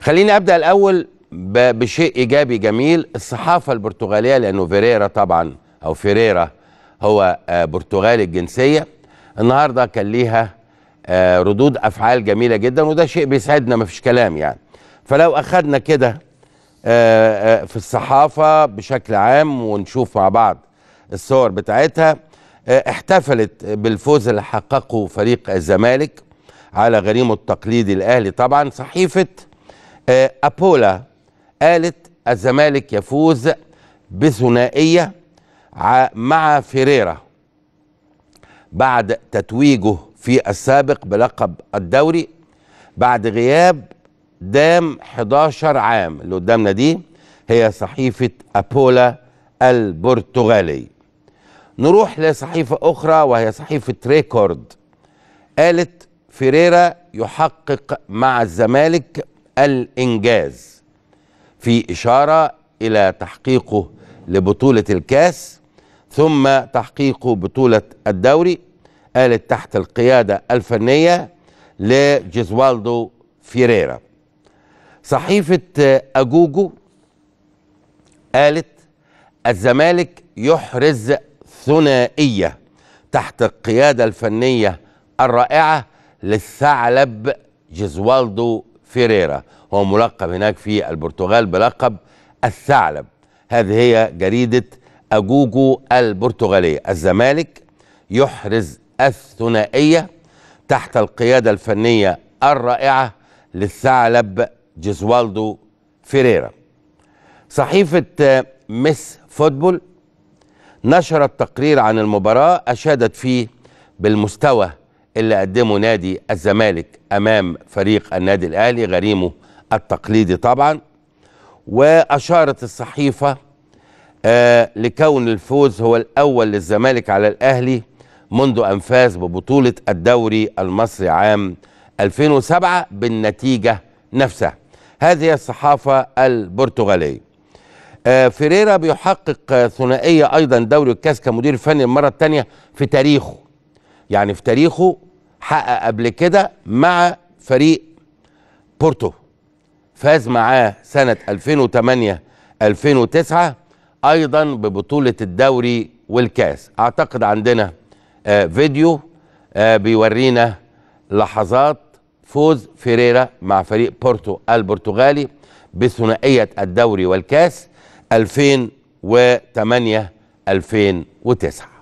خليني ابدا الاول بشيء ايجابي جميل الصحافه البرتغاليه لانه فيريرا طبعا او فيريرا هو آه، برتغالي الجنسيه النهارده كان ليها آه، ردود افعال جميله جدا وده شيء بيسعدنا ما فيش كلام يعني فلو اخذنا كده آه، في الصحافه بشكل عام ونشوف مع بعض الصور بتاعتها احتفلت بالفوز اللي حققه فريق الزمالك على غريمه التقليدي الاهلي طبعا صحيفه آه، أبولا قالت الزمالك يفوز بثنائية مع فيريرا بعد تتويجه في السابق بلقب الدوري بعد غياب دام 11 عام اللي قدامنا دي هي صحيفة أبولا البرتغالي نروح لصحيفة أخرى وهي صحيفة ريكورد قالت فيريرا يحقق مع الزمالك الإنجاز في إشارة إلى تحقيقه لبطولة الكاس ثم تحقيق بطولة الدوري قالت تحت القيادة الفنية لجيزوالدو فيريرا صحيفة أجوجو قالت الزمالك يحرز ثنائية تحت القيادة الفنية الرائعة للثعلب جيزوالدو فيريرا هو ملقب هناك في البرتغال بلقب الثعلب هذه هي جريدة أجوجو البرتغالية الزمالك يحرز الثنائية تحت القيادة الفنية الرائعة للثعلب جيزوالدو فيريرا صحيفة مس فوتبول نشرت تقرير عن المباراة أشادت فيه بالمستوى اللي قدمه نادي الزمالك امام فريق النادي الاهلي غريمه التقليدي طبعا واشارت الصحيفه آه لكون الفوز هو الاول للزمالك على الاهلي منذ ان فاز ببطوله الدوري المصري عام 2007 بالنتيجه نفسها هذه الصحافه البرتغاليه آه فيريرا بيحقق ثنائيه ايضا دوري الكاس كمدير فني المره الثانيه في تاريخه يعني في تاريخه حقق قبل كده مع فريق بورتو فاز معاه سنة 2008 2009 أيضا ببطولة الدوري والكاس أعتقد عندنا آه، فيديو آه، بيورينا لحظات فوز فيريرا مع فريق بورتو البرتغالي بثنائية الدوري والكاس 2008 2009